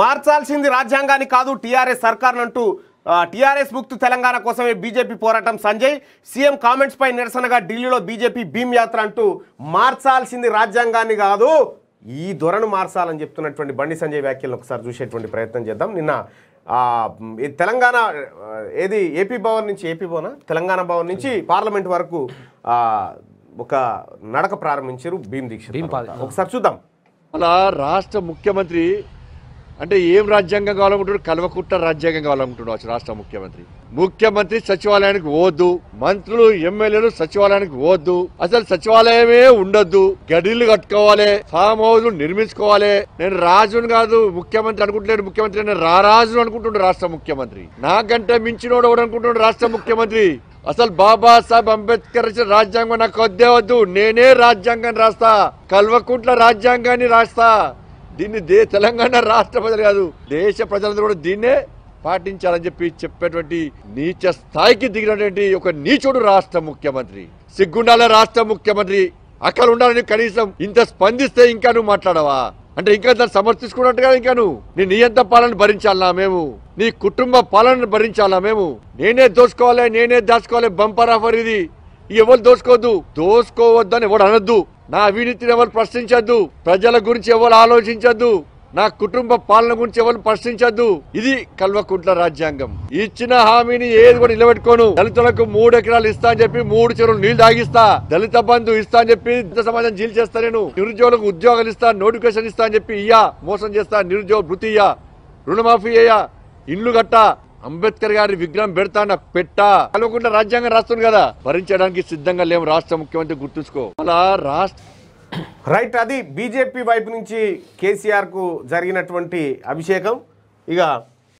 మార్చాల్సింది రాజ్యాంగాన్ని కాదు టీఆర్ఎస్ సర్కార్నంటూ టీఆర్ఎస్ ముక్తు తెలంగాణ కోసమే బీజేపీ పోరాటం సంజయ్ సీఎం కామెంట్స్పై నిరసనగా ఢిల్లీలో బీజేపీ భీమ్ యాత్ర అంటూ మార్చాల్సింది రాజ్యాంగాన్ని కాదు ఈ ధొరను మార్చాలని చెప్తున్నటువంటి బండి సంజయ్ వ్యాఖ్యలను ఒకసారి చూసేటువంటి ప్రయత్నం చేద్దాం నిన్న తెలంగాణ ఏది ఏపీ భవన్ నుంచి ఏపీ భవన తెలంగాణ భవన్ నుంచి పార్లమెంట్ వరకు ఒక నడక ప్రారంభించారు భీమ్ దీక్ష ఒకసారి చూద్దాం అలా రాష్ట్ర ముఖ్యమంత్రి అంటే ఏం రాజ్యాంగం కావాలనుకుంటున్నారు కల్వకుట్ట రాజ్యాంగం కావాలనుకుంటున్నారు రాష్ట్ర ముఖ్యమంత్రి ముఖ్యమంత్రి సచివాలయానికి పోవద్దు మంత్రులు ఎమ్మెల్యేలు సచివాలయానికి పోవద్దు అసలు సచివాలయమే ఉండొద్దు గడిలు కట్టుకోవాలి ఫామ్ హౌస్ నిర్మించుకోవాలి నేను రాజును కాదు ముఖ్యమంత్రి అనుకుంటున్నాడు ముఖ్యమంత్రి నేను రారాజును అనుకుంటున్నాడు రాష్ట్ర ముఖ్యమంత్రి నాకంటే మించినోడు అనుకుంటున్నాడు రాష్ట్ర ముఖ్యమంత్రి అసలు బాబాసాహెబ్ అంబేద్కర్ ఇచ్చిన రాజ్యాంగం నాకు వద్దే వద్దు నేనే రాజ్యాంగం రాస్తా కల్వకుంట్ల రాజ్యాంగాన్ని రాస్తా దీన్ని దే తెలంగాణ రాష్ట్ర ప్రజలు కాదు దేశ ప్రజలందరూ కూడా దీన్నే పాటించాలని చెప్పి చెప్పేటువంటి నీచ స్థాయికి దిగినటువంటి ఒక నీచుడు రాష్ట్ర ముఖ్యమంత్రి సిగ్గుండాల రాష్ట్ర ముఖ్యమంత్రి అక్కడ ఉండాలని కనీసం ఇంత స్పందిస్తే ఇంకా నువ్వు మాట్లాడవా అంటే ఇంకా దాన్ని సమర్థించుకున్నట్టుగా ఇంకా నువ్వు నీ నియంత పాలన భరించాలా మేము నీ కుటుంబ పాలన భరించాలా మేము నేనే దోసుకోవాలి నేనే దాచుకోవాలి బంపర్ ఆఫర్ ఇది ఎవరు దోసుకోవద్దు దోసుకోవద్దు అని ఎవడు అనొద్దు నా అవినీతిని ఎవరు ప్రశ్నించద్దు ప్రజల గురించి ఎవరు ఆలోచించద్దు నా కుటుంబ పాలన గురించి ఎవరు ప్రశ్నించద్దు ఇది కల్వకుంట్ల రాజ్యాంగం ఇచ్చిన హామీని ఏది కూడా నిలబెట్టుకోను దళితులకు మూడు ఎకరాలు ఇస్తా అని చెప్పి మూడు చెరువులు నీళ్లు తాగిస్తా దళిత బంధు ఇస్తా అని చెప్పి సమాజం జీలు చేస్తా నేను నిరుద్యోగులకు ఉద్యోగాలు ఇస్తా నోటిఫికేషన్ ఇస్తా అని చెప్పి ఇయ్యా మోసం చేస్తా నిరుద్యోగ వృత్తి ఇయ్యా రుణమాఫీ అయ్యా ఇండ్లు కట్టా అంబేద్కర్ గారి విగ్రహం పెడతాన పెట్టా కలవకుండా రాజ్యాంగం రాస్తుంది కదా భరించడానికి సిద్ధంగా లేము రాష్ట్ర ముఖ్యమంత్రి గుర్తుంచుకో అలా రాష్ట్ర రైట్ అది బీజేపీ వైపు నుంచి కేసీఆర్ కు జరిగినటువంటి అభిషేకం ఇక